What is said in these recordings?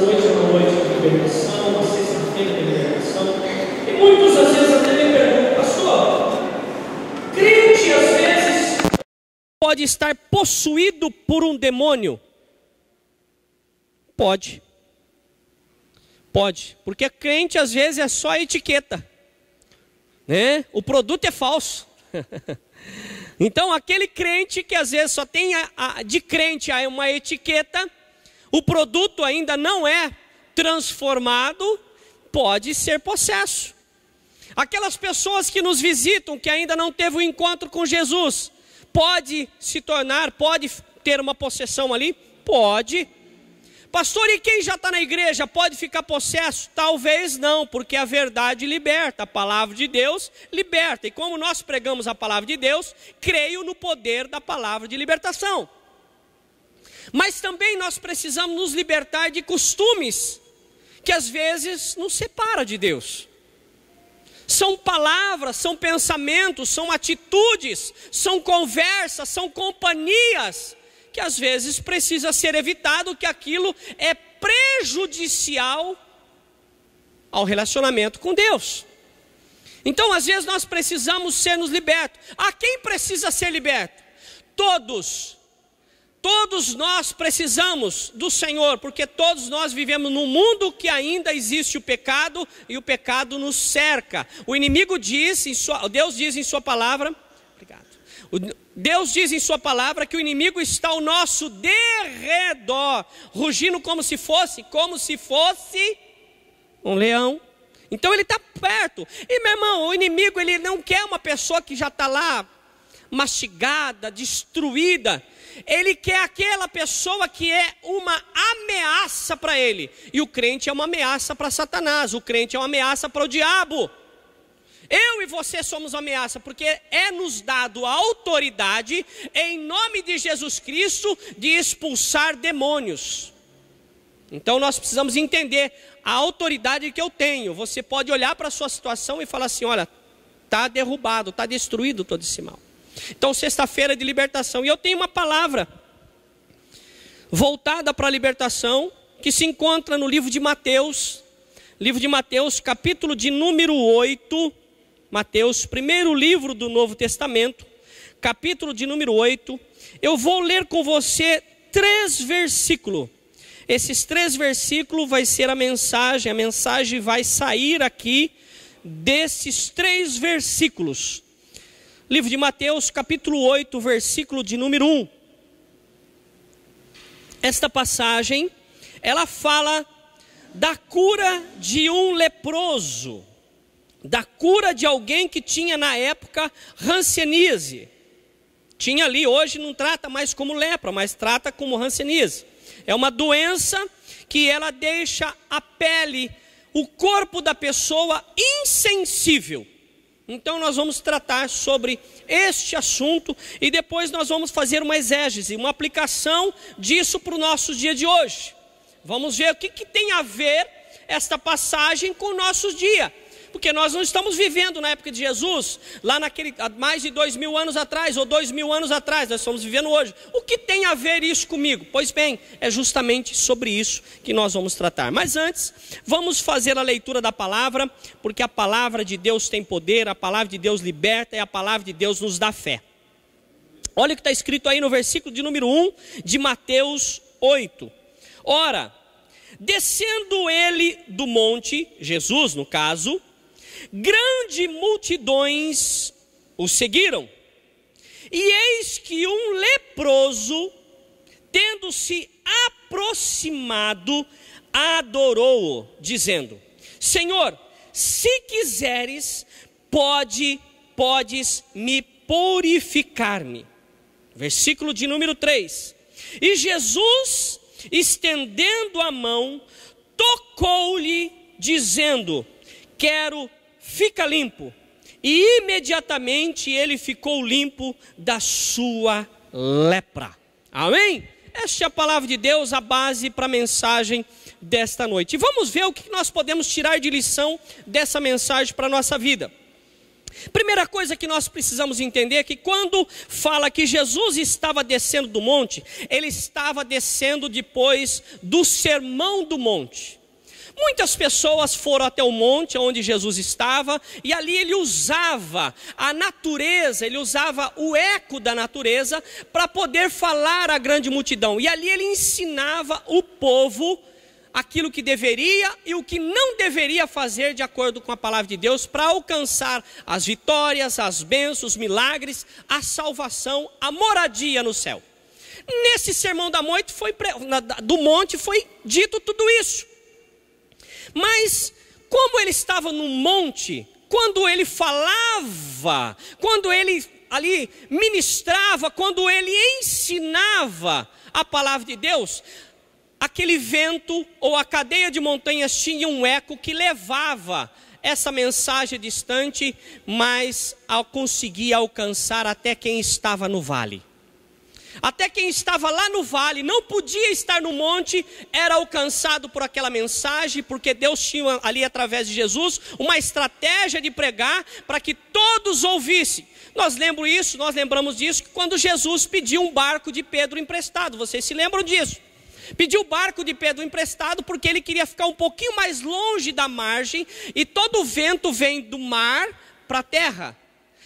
noite é uma noite de libertação, uma sexta-feira de libertação. E muitos às vezes até me perguntam, pastor, crente às vezes pode estar possuído por um demônio? Pode. Pode, porque crente às vezes é só etiqueta, né? O produto é falso. então, aquele crente que às vezes só tem a, a, de crente uma etiqueta, o produto ainda não é transformado, pode ser possesso. Aquelas pessoas que nos visitam, que ainda não teve o um encontro com Jesus, pode se tornar, pode ter uma possessão ali? Pode. Pastor, e quem já está na igreja pode ficar possesso? Talvez não, porque a verdade liberta, a palavra de Deus liberta. E como nós pregamos a palavra de Deus, creio no poder da palavra de libertação. Mas também nós precisamos nos libertar de costumes que às vezes nos separa de Deus. São palavras, são pensamentos, são atitudes, são conversas, são companhias que às vezes precisa ser evitado que aquilo é prejudicial ao relacionamento com Deus. Então, às vezes nós precisamos ser nos libertos. A quem precisa ser liberto? Todos Todos nós precisamos do Senhor, porque todos nós vivemos num mundo que ainda existe o pecado e o pecado nos cerca. O inimigo diz, sua, Deus diz em sua palavra, obrigado. Deus diz em sua palavra que o inimigo está ao nosso derredor, rugindo como se fosse, como se fosse um leão. Então ele está perto. E meu irmão, o inimigo ele não quer uma pessoa que já está lá mastigada, destruída. Ele quer aquela pessoa que é uma ameaça para ele. E o crente é uma ameaça para Satanás, o crente é uma ameaça para o diabo. Eu e você somos ameaça, porque é nos dado a autoridade, em nome de Jesus Cristo, de expulsar demônios. Então nós precisamos entender a autoridade que eu tenho. Você pode olhar para a sua situação e falar assim: olha, está derrubado, está destruído todo esse mal. Então, sexta-feira é de libertação. E eu tenho uma palavra voltada para a libertação que se encontra no livro de Mateus, livro de Mateus, capítulo de número 8. Mateus, primeiro livro do Novo Testamento, capítulo de número 8. Eu vou ler com você três versículos. Esses três versículos vai ser a mensagem, a mensagem vai sair aqui desses três versículos. Livro de Mateus, capítulo 8, versículo de número 1. Esta passagem, ela fala da cura de um leproso, da cura de alguém que tinha na época hanseníase. Tinha ali, hoje não trata mais como lepra, mas trata como hanseníase. É uma doença que ela deixa a pele, o corpo da pessoa insensível. Então nós vamos tratar sobre este assunto e depois nós vamos fazer uma exégese, uma aplicação disso para o nosso dia de hoje. Vamos ver o que, que tem a ver esta passagem com o nosso dia. Porque nós não estamos vivendo na época de Jesus, lá naquele, há mais de dois mil anos atrás, ou dois mil anos atrás, nós estamos vivendo hoje. O que tem a ver isso comigo? Pois bem, é justamente sobre isso que nós vamos tratar. Mas antes, vamos fazer a leitura da palavra, porque a palavra de Deus tem poder, a palavra de Deus liberta e a palavra de Deus nos dá fé. Olha o que está escrito aí no versículo de número 1 de Mateus 8. Ora, descendo ele do monte, Jesus no caso, Grande multidões o seguiram. E eis que um leproso, tendo se aproximado, adorou-o, dizendo: Senhor, se quiseres, pode, podes me purificar-me. Versículo de número 3. E Jesus, estendendo a mão, tocou-lhe, dizendo: Quero fica limpo. E imediatamente ele ficou limpo da sua lepra. Amém? Esta é a palavra de Deus, a base para a mensagem desta noite. E vamos ver o que nós podemos tirar de lição dessa mensagem para a nossa vida. Primeira coisa que nós precisamos entender é que quando fala que Jesus estava descendo do monte, ele estava descendo depois do sermão do monte. Muitas pessoas foram até o monte onde Jesus estava e ali ele usava a natureza, ele usava o eco da natureza para poder falar à grande multidão. E ali ele ensinava o povo aquilo que deveria e o que não deveria fazer de acordo com a palavra de Deus para alcançar as vitórias, as bênçãos, os milagres, a salvação, a moradia no céu. Nesse sermão da foi do monte foi dito tudo isso. Mas, como ele estava no monte, quando ele falava, quando ele ali ministrava, quando ele ensinava a palavra de Deus, aquele vento ou a cadeia de montanhas tinha um eco que levava essa mensagem distante, mas ao conseguir alcançar até quem estava no vale. Até quem estava lá no vale, não podia estar no monte, era alcançado por aquela mensagem, porque Deus tinha ali, através de Jesus, uma estratégia de pregar para que todos ouvissem. Nós lembramos isso, nós lembramos disso quando Jesus pediu um barco de Pedro emprestado. Vocês se lembram disso? Pediu o barco de Pedro emprestado porque ele queria ficar um pouquinho mais longe da margem e todo o vento vem do mar para a terra.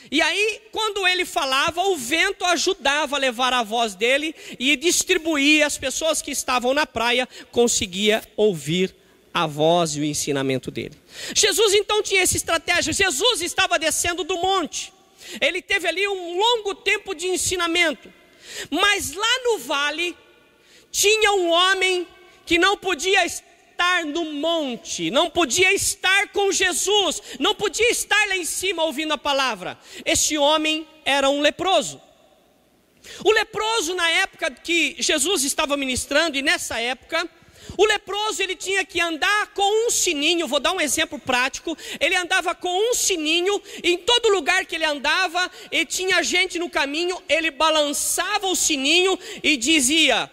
E aí, quando ele falava, o vento ajudava a levar a voz dele e distribuía, as pessoas que estavam na praia conseguia ouvir a voz e o ensinamento dele. Jesus então tinha essa estratégia. Jesus estava descendo do monte. Ele teve ali um longo tempo de ensinamento. Mas lá no vale tinha um homem que não podia estar estar no monte, não podia estar com Jesus, não podia estar lá em cima ouvindo a palavra. Este homem era um leproso. O leproso na época que Jesus estava ministrando e nessa época, o leproso ele tinha que andar com um sininho, vou dar um exemplo prático. Ele andava com um sininho, em todo lugar que ele andava, e tinha gente no caminho, ele balançava o sininho e dizia: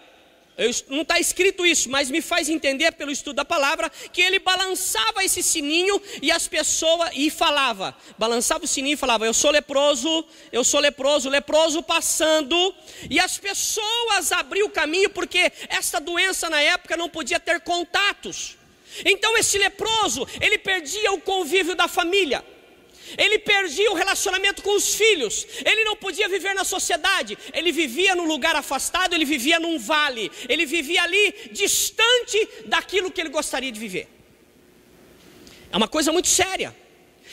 eu, não está escrito isso, mas me faz entender pelo estudo da palavra que ele balançava esse sininho e as pessoas e falava, balançava o sininho e falava: Eu sou leproso, eu sou leproso, leproso passando. E as pessoas abriam o caminho porque esta doença na época não podia ter contatos. Então esse leproso ele perdia o convívio da família. Ele perdia o relacionamento com os filhos. Ele não podia viver na sociedade. Ele vivia num lugar afastado, ele vivia num vale. Ele vivia ali distante daquilo que ele gostaria de viver. É uma coisa muito séria.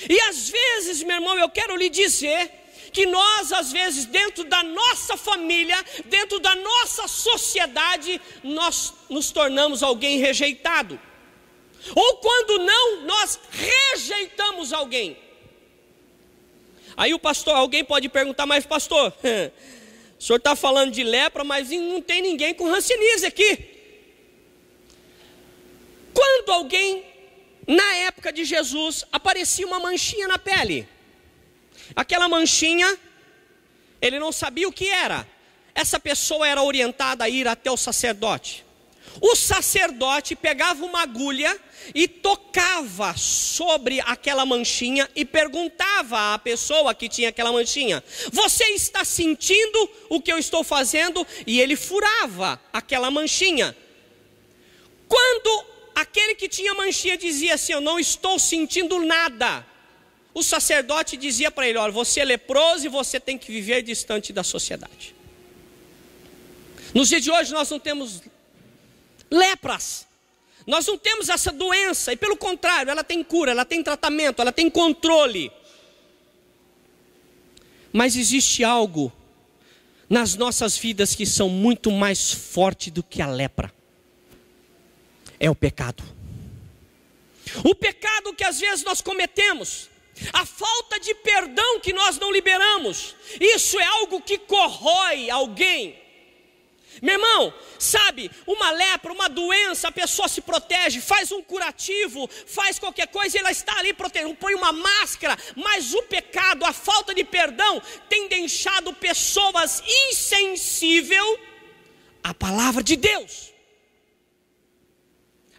E às vezes, meu irmão, eu quero lhe dizer que nós, às vezes, dentro da nossa família, dentro da nossa sociedade, nós nos tornamos alguém rejeitado. Ou quando não, nós rejeitamos alguém. Aí o pastor, alguém pode perguntar, mas pastor, o senhor está falando de lepra, mas não tem ninguém com rancinise aqui. Quando alguém, na época de Jesus, aparecia uma manchinha na pele, aquela manchinha, ele não sabia o que era. Essa pessoa era orientada a ir até o sacerdote. O sacerdote pegava uma agulha e tocava sobre aquela manchinha e perguntava à pessoa que tinha aquela manchinha: Você está sentindo o que eu estou fazendo? E ele furava aquela manchinha. Quando aquele que tinha manchinha dizia assim: Eu não estou sentindo nada. O sacerdote dizia para ele: Olha, você é leproso e você tem que viver distante da sociedade. Nos dias de hoje nós não temos lepras, nós não temos essa doença, e pelo contrário, ela tem cura, ela tem tratamento, ela tem controle. Mas existe algo nas nossas vidas que são muito mais forte do que a lepra. É o pecado. O pecado que às vezes nós cometemos, a falta de perdão que nós não liberamos, isso é algo que corrói alguém, meu irmão, sabe, uma lepra, uma doença, a pessoa se protege, faz um curativo, faz qualquer coisa, e ela está ali protegendo, põe uma máscara, mas o pecado, a falta de perdão, tem deixado pessoas insensíveis à palavra de Deus.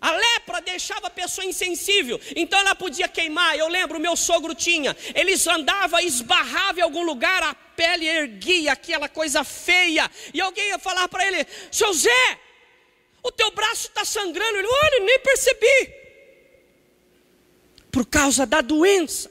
A lepra deixava a pessoa insensível, então ela podia queimar. Eu lembro, meu sogro tinha. Eles andava, esbarrava em algum lugar, a pele erguia, aquela coisa feia. E alguém ia falar para ele: Seu Zé, o teu braço está sangrando. Ele, olha, nem percebi. Por causa da doença.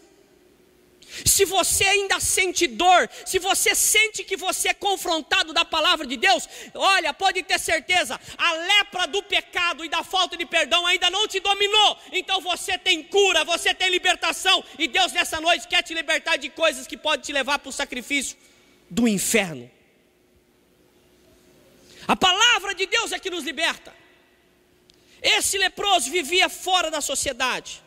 Se você ainda sente dor, se você sente que você é confrontado da palavra de Deus, olha, pode ter certeza, a lepra do pecado e da falta de perdão ainda não te dominou. Então você tem cura, você tem libertação, e Deus nessa noite quer te libertar de coisas que podem te levar para o sacrifício do inferno. A palavra de Deus é que nos liberta. Esse leproso vivia fora da sociedade.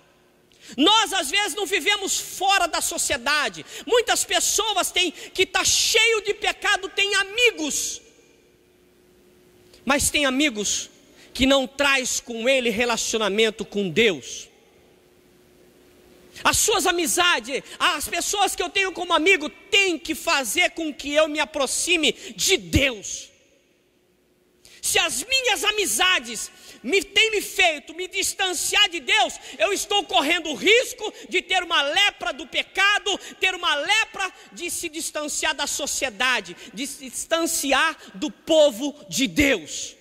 Nós às vezes não vivemos fora da sociedade. Muitas pessoas têm que está cheio de pecado, tem amigos. Mas tem amigos que não traz com ele relacionamento com Deus. As suas amizades, as pessoas que eu tenho como amigo, têm que fazer com que eu me aproxime de Deus. Se as minhas amizades me têm me feito me distanciar de Deus, eu estou correndo o risco de ter uma lepra do pecado, ter uma lepra de se distanciar da sociedade, de se distanciar do povo de Deus.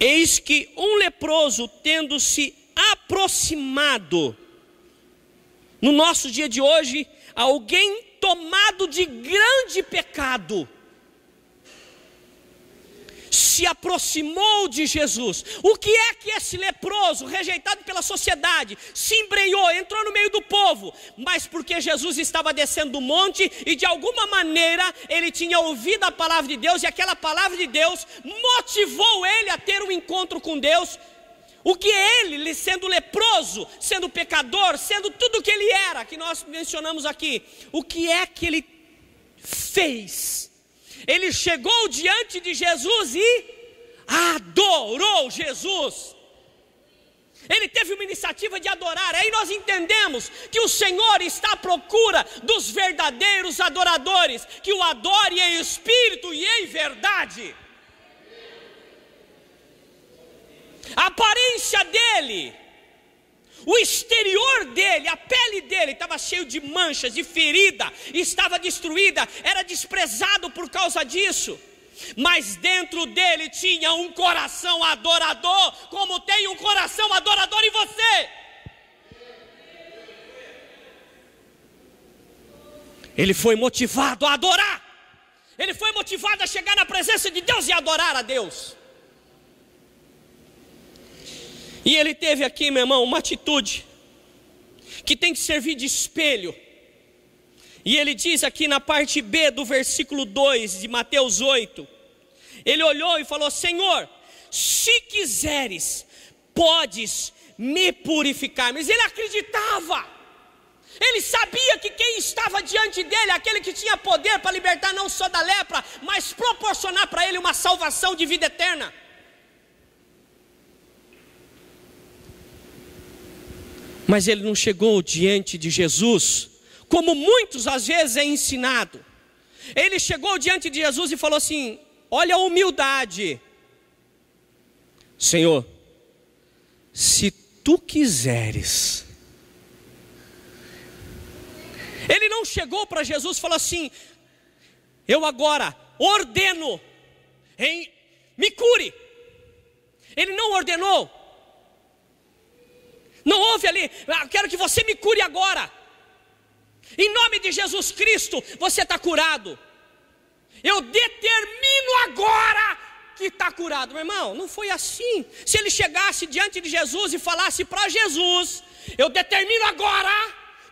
Eis que um leproso, tendo se aproximado, no nosso dia de hoje, alguém tomado de grande pecado, se aproximou de Jesus. O que é que esse leproso, rejeitado pela sociedade, se embrenhou, entrou no meio do povo? Mas porque Jesus estava descendo do monte e de alguma maneira ele tinha ouvido a palavra de Deus e aquela palavra de Deus motivou ele a ter um encontro com Deus. O que é ele, sendo leproso, sendo pecador, sendo tudo o que ele era, que nós mencionamos aqui, o que é que ele fez ele chegou diante de Jesus e adorou Jesus. Ele teve uma iniciativa de adorar. Aí nós entendemos que o Senhor está à procura dos verdadeiros adoradores, que o adore em espírito e em verdade. A aparência dele o exterior dele, a pele dele estava cheio de manchas, de ferida, estava destruída, era desprezado por causa disso. Mas dentro dele tinha um coração adorador, como tem um coração adorador em você. Ele foi motivado a adorar. Ele foi motivado a chegar na presença de Deus e adorar a Deus. E ele teve aqui, meu irmão, uma atitude que tem que servir de espelho. E ele diz aqui na parte B do versículo 2 de Mateus 8: ele olhou e falou: Senhor, se quiseres, podes me purificar. Mas ele acreditava, ele sabia que quem estava diante dele, aquele que tinha poder para libertar não só da lepra, mas proporcionar para ele uma salvação de vida eterna. mas ele não chegou diante de Jesus, como muitos às vezes é ensinado. Ele chegou diante de Jesus e falou assim: Olha a humildade, Senhor, se tu quiseres. Ele não chegou para Jesus e falou assim: Eu agora ordeno, em, me cure. Ele não ordenou, não houve ali, ah, quero que você me cure agora. Em nome de Jesus Cristo, você está curado. Eu determino agora que está curado. Meu irmão, não foi assim. Se ele chegasse diante de Jesus e falasse para Jesus: Eu determino agora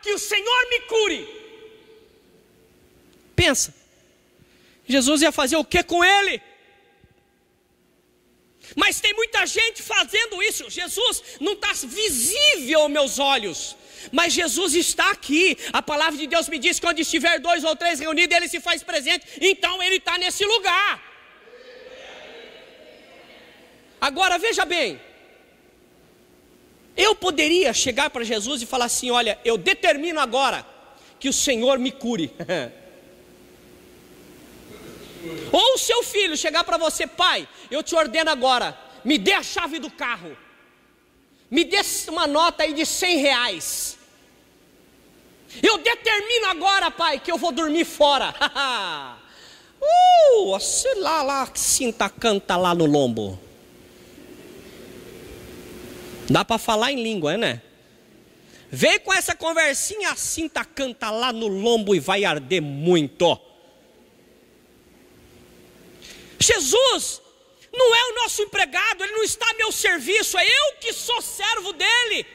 que o Senhor me cure. Pensa, Jesus ia fazer o que com ele? Mas tem muita gente fazendo isso. Jesus não está visível aos meus olhos. Mas Jesus está aqui. A palavra de Deus me diz: que quando estiver dois ou três reunidos, ele se faz presente. Então ele está nesse lugar. Agora veja bem. Eu poderia chegar para Jesus e falar assim: Olha, eu determino agora que o Senhor me cure. Ou o seu filho chegar para você, pai, eu te ordeno agora, me dê a chave do carro, me dê uma nota aí de 100 reais. Eu determino agora, pai, que eu vou dormir fora. uh, sei lá, lá, sinta, canta lá no lombo. Dá para falar em língua, né? Vem com essa conversinha, sinta, canta lá no lombo e vai arder muito. Jesus não é o nosso empregado, ele não está a meu serviço, é eu que sou servo dele.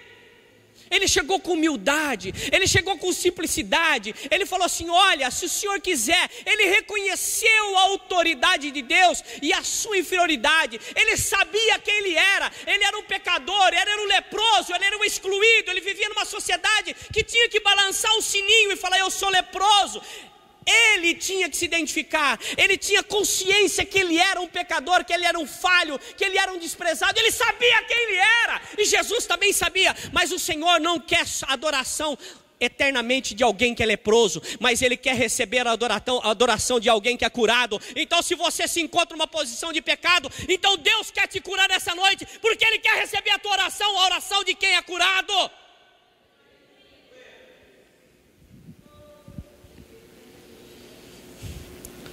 Ele chegou com humildade, ele chegou com simplicidade, ele falou assim: Olha, se o senhor quiser, ele reconheceu a autoridade de Deus e a sua inferioridade, ele sabia quem ele era, ele era um pecador, ele era um leproso, ele era um excluído, ele vivia numa sociedade que tinha que balançar o sininho e falar: Eu sou leproso. Ele tinha que se identificar, ele tinha consciência que ele era um pecador, que ele era um falho, que ele era um desprezado, ele sabia quem ele era, e Jesus também sabia, mas o Senhor não quer adoração eternamente de alguém que é leproso, mas ele quer receber a adoração, a adoração de alguém que é curado. Então, se você se encontra numa posição de pecado, então Deus quer te curar nessa noite, porque Ele quer receber a tua oração, a oração de quem é curado.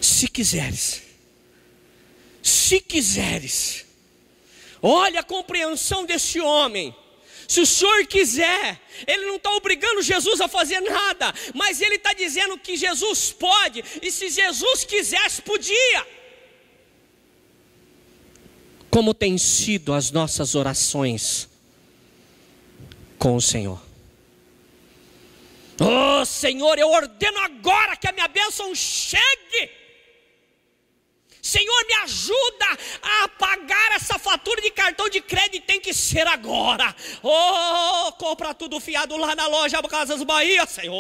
se quiseres. Se quiseres. Olha a compreensão desse homem. Se o Senhor quiser, Ele não está obrigando Jesus a fazer nada, mas Ele está dizendo que Jesus pode, e se Jesus quisesse, podia. Como têm sido as nossas orações com o Senhor? Oh Senhor, eu ordeno agora que a minha bênção chegue Senhor, me ajuda a pagar essa fatura de cartão de crédito, tem que ser agora. Oh, compra tudo fiado lá na loja Casas Bahia, Senhor.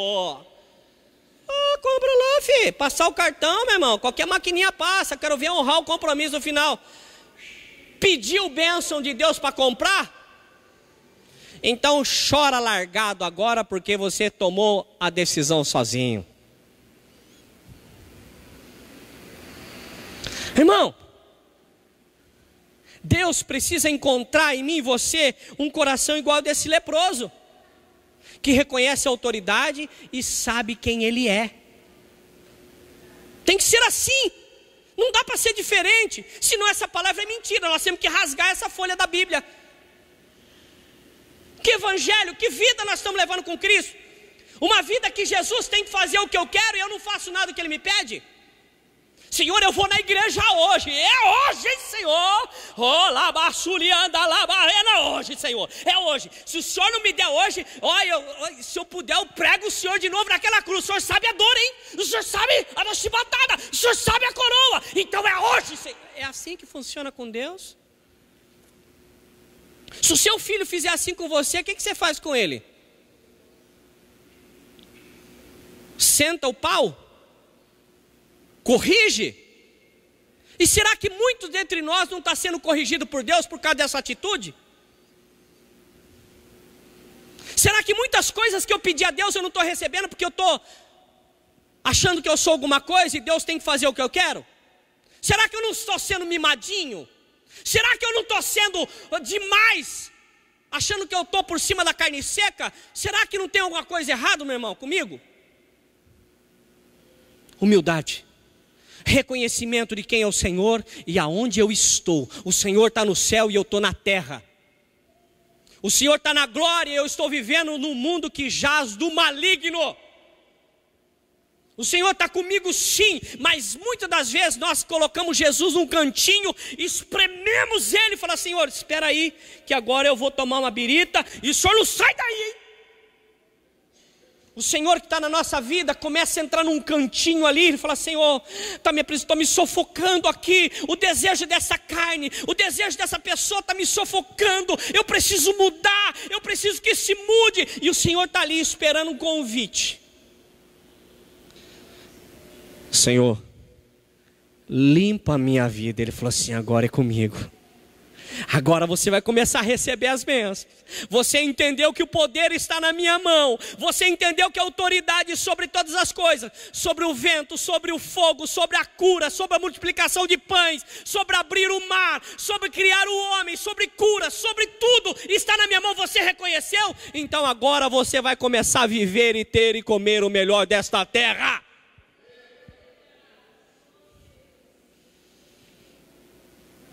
Oh, compra lá, filho. Passar o cartão, meu irmão. Qualquer maquininha passa. Quero ver honrar o compromisso final. Pediu bênção de Deus para comprar? Então chora largado agora porque você tomou a decisão sozinho. Irmão, Deus precisa encontrar em mim e você um coração igual desse leproso, que reconhece a autoridade e sabe quem ele é. Tem que ser assim. Não dá para ser diferente, senão essa palavra é mentira. Nós temos que rasgar essa folha da Bíblia. Que evangelho, que vida nós estamos levando com Cristo? Uma vida que Jesus tem que fazer o que eu quero e eu não faço nada que ele me pede? Senhor, eu vou na igreja hoje. É hoje, Senhor. Olá, anda lá, barrena é hoje, Senhor. É hoje. Se o Senhor não me der hoje, olha, se eu puder, eu prego o Senhor de novo naquela cruz. O Senhor sabe a dor, hein? O Senhor sabe a nossa batada. O Senhor sabe a coroa. Então é hoje, Senhor. É assim que funciona com Deus? Se o seu filho fizer assim com você, o que, que você faz com ele? Senta o pau? corrige. E será que muitos dentre nós não está sendo corrigido por Deus por causa dessa atitude? Será que muitas coisas que eu pedi a Deus eu não estou recebendo porque eu estou achando que eu sou alguma coisa e Deus tem que fazer o que eu quero? Será que eu não estou sendo mimadinho? Será que eu não estou sendo demais, achando que eu estou por cima da carne seca? Será que não tem alguma coisa errada, meu irmão, comigo? Humildade reconhecimento de quem é o Senhor e aonde eu estou. O Senhor está no céu e eu estou na terra. O Senhor está na glória e eu estou vivendo num mundo que jaz do maligno. O Senhor está comigo sim, mas muitas das vezes nós colocamos Jesus num cantinho, esprememos ele e falamos: Senhor, espera aí, que agora eu vou tomar uma birita e o Senhor não sai daí, hein? o Senhor que está na nossa vida começa a entrar num cantinho ali e fala: Senhor, está me, tá me sufocando aqui. O desejo dessa carne, o desejo dessa pessoa está me sufocando. Eu preciso mudar, eu preciso que se mude. E o Senhor está ali esperando um convite: Senhor, limpa a minha vida. Ele falou assim: agora é comigo. Agora você vai começar a receber as bênçãos. Você entendeu que o poder está na minha mão. Você entendeu que a autoridade sobre todas as coisas, sobre o vento, sobre o fogo, sobre a cura, sobre a multiplicação de pães, sobre abrir o mar, sobre criar o homem, sobre cura, sobre tudo está na minha mão. Você reconheceu? Então agora você vai começar a viver e ter e comer o melhor desta terra.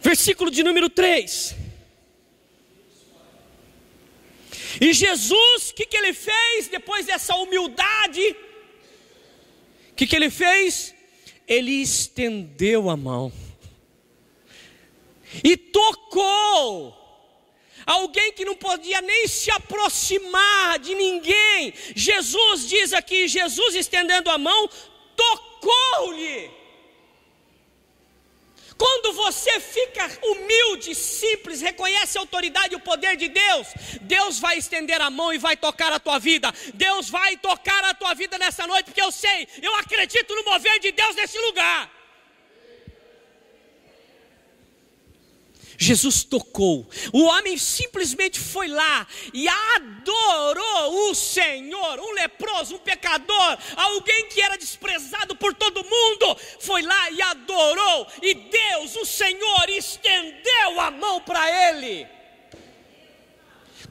versículo de número 3. E Jesus, o que, que ele fez depois dessa humildade? O que, que ele fez? Ele estendeu a mão e tocou alguém que não podia nem se aproximar de ninguém. Jesus diz aqui: Jesus estendendo a mão, tocou-lhe. Quando você fica humilde, simples, reconhece a autoridade e o poder de Deus, Deus vai estender a mão e vai tocar a tua vida. Deus vai tocar a tua vida nessa noite, porque eu sei, eu acredito no mover de Deus nesse lugar. Jesus tocou. O homem simplesmente foi lá e adorou o Senhor. Um leproso, um pecador, alguém que era desprezado por todo mundo, foi lá e adorou. E Deus, o Senhor, estendeu a mão para ele.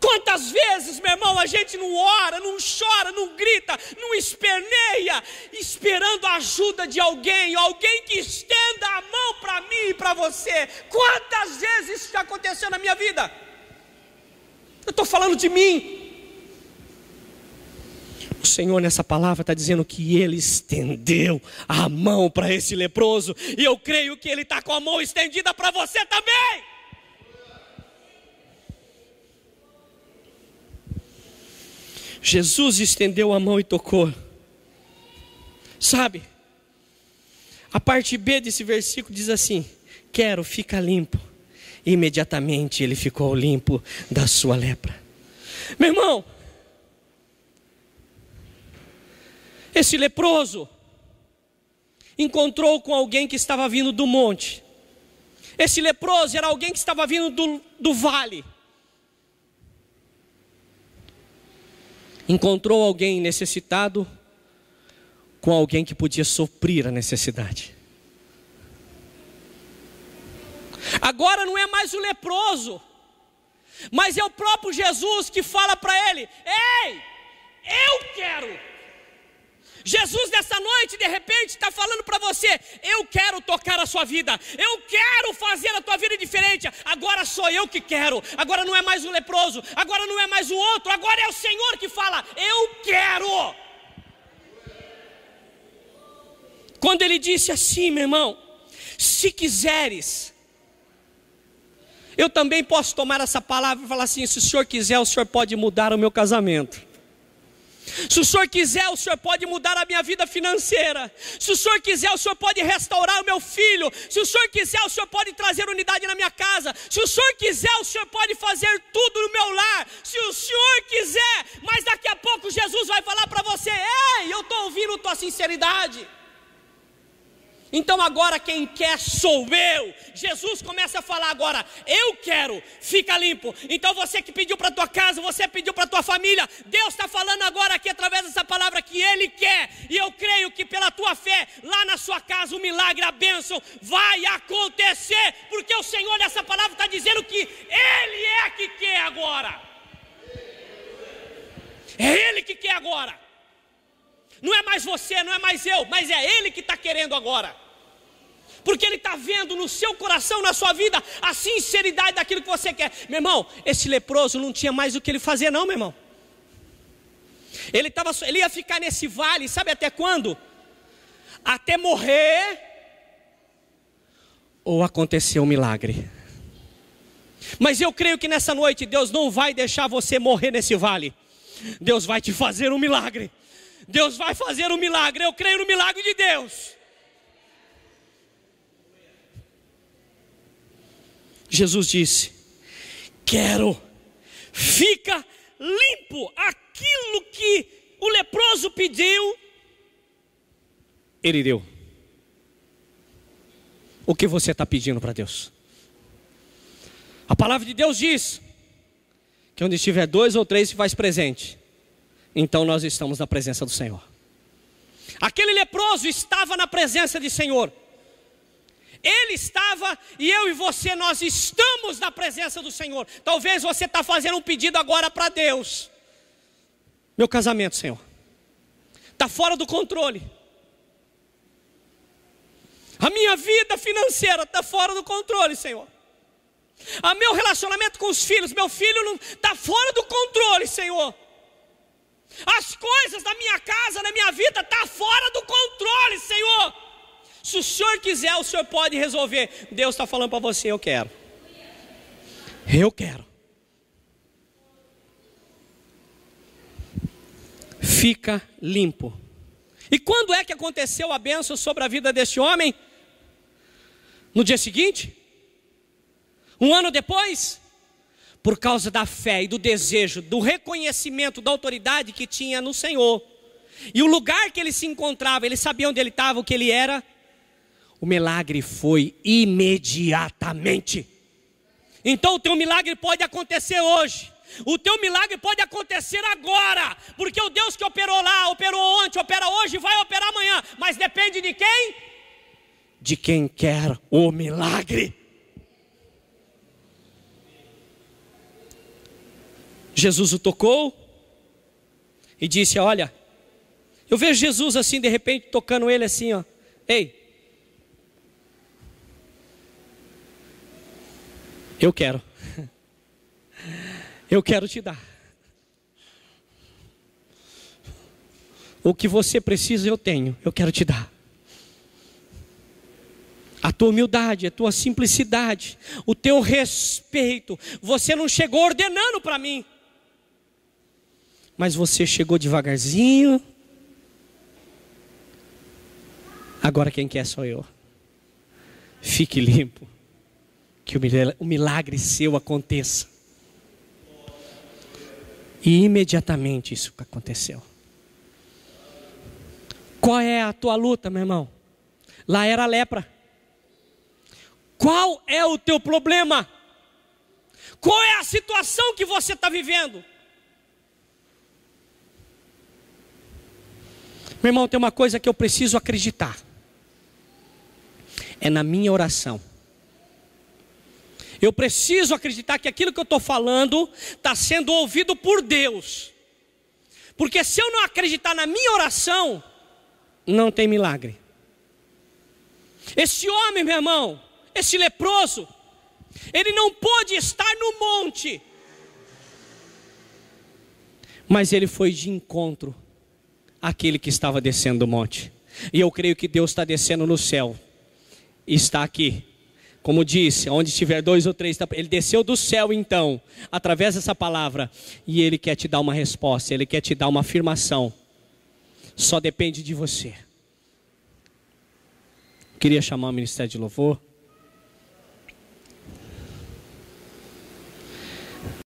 Quantas vezes, meu irmão, a gente não ora, não chora, não grita, não esperneia, esperando a ajuda de alguém, alguém que estenda a mão para mim e para você. Quantas vezes isso aconteceu na minha vida? Eu estou falando de mim. O Senhor, nessa palavra, está dizendo que Ele estendeu a mão para esse leproso, e eu creio que Ele está com a mão estendida para você também. Jesus estendeu a mão e tocou. Sabe? A parte B desse versículo diz assim: Quero, fica limpo. Imediatamente ele ficou limpo da sua lepra. Meu irmão, esse leproso encontrou com alguém que estava vindo do monte. Esse leproso era alguém que estava vindo do, do vale. encontrou alguém necessitado com alguém que podia suprir a necessidade. Agora não é mais o leproso, mas é o próprio Jesus que fala para ele: Ei, eu quero. Jesus, nessa noite, de repente, está falando para você: eu quero tocar a sua vida, eu quero fazer a tua vida diferente. Agora sou eu que quero, agora não é mais o leproso, agora não é mais o outro, agora é o Senhor que fala: eu quero. Quando ele disse assim, meu irmão, se quiseres, eu também posso tomar essa palavra e falar assim: se o senhor quiser, o senhor pode mudar o meu casamento. Se o Senhor quiser, o Senhor pode mudar a minha vida financeira. Se o Senhor quiser, o Senhor pode restaurar o meu filho. Se o Senhor quiser, o Senhor pode trazer unidade na minha casa. Se o Senhor quiser, o Senhor pode fazer tudo no meu lar. Se o Senhor quiser, mas daqui a pouco Jesus vai falar para você: Ei, eu estou ouvindo tua sinceridade. Então agora quem quer sou eu. Jesus começa a falar agora: eu quero, fica limpo. Então você que pediu para tua casa, você pediu para tua família, Deus está falando agora aqui através dessa palavra que Ele quer. E eu creio que pela tua fé lá na sua casa o milagre, a bênção vai acontecer, porque o Senhor nessa palavra está dizendo que Ele é que quer agora. É Ele que quer agora. Não é mais você, não é mais eu, mas é Ele que está querendo agora. Porque Ele está vendo no seu coração, na sua vida, a sinceridade daquilo que você quer. Meu irmão, esse leproso não tinha mais o que ele fazer, não, meu irmão. Ele, tava, ele ia ficar nesse vale, sabe até quando? Até morrer, ou aconteceu um milagre. Mas eu creio que nessa noite Deus não vai deixar você morrer nesse vale. Deus vai te fazer um milagre. Deus vai fazer um milagre. Eu creio no milagre de Deus. Jesus disse: Quero, fica limpo. Aquilo que o leproso pediu, ele deu. O que você está pedindo para Deus? A palavra de Deus diz que onde estiver dois ou três se faz presente então nós estamos na presença do Senhor. Aquele leproso estava na presença do Senhor. Ele estava e eu e você, nós estamos na presença do Senhor. Talvez você está fazendo um pedido agora para Deus. Meu casamento, Senhor, está fora do controle. A minha vida financeira está fora do controle, Senhor. A meu relacionamento com os filhos, meu filho está fora do controle, Senhor. As coisas da minha casa, da minha vida, estão tá fora do controle, Senhor. Se o Senhor quiser, o Senhor pode resolver. Deus está falando para você: eu quero. Eu quero. Fica limpo. E quando é que aconteceu a bênção sobre a vida desse homem? No dia seguinte? Um ano depois? por causa da fé e do desejo, do reconhecimento da autoridade que tinha no Senhor. E o lugar que ele se encontrava, ele sabia onde ele estava, o que ele era. O milagre foi imediatamente. Então o teu milagre pode acontecer hoje. O teu milagre pode acontecer agora, porque o Deus que operou lá, operou ontem, opera hoje, vai operar amanhã, mas depende de quem? De quem quer o milagre. Jesus o tocou e disse: Olha, eu vejo Jesus assim, de repente, tocando ele assim, ó. Ei, eu quero. Eu quero te dar. O que você precisa, eu tenho. Eu quero te dar. A tua humildade, a tua simplicidade, o teu respeito. Você não chegou ordenando para mim mas você chegou devagarzinho. Agora quem quer sou eu. Fique limpo. Que o milagre seu aconteça. E imediatamente isso aconteceu. Qual é a tua luta, meu irmão? Lá era a lepra. Qual é o teu problema? Qual é a situação que você está vivendo? Meu irmão, tem uma coisa que eu preciso acreditar. É na minha oração. Eu preciso acreditar que aquilo que eu estou falando está sendo ouvido por Deus. Porque se eu não acreditar na minha oração, não tem milagre. Esse homem, meu irmão, esse leproso, ele não pôde estar no monte, mas ele foi de encontro aquele que estava descendo do monte. E eu creio que Deus está descendo no céu, está aqui. Como disse, onde estiver dois ou três, tá- ele desceu do céu então, através dessa palavra, e ele quer te dar uma resposta, ele quer te dar uma afirmação. Só depende de você. Queria chamar o ministério de louvor.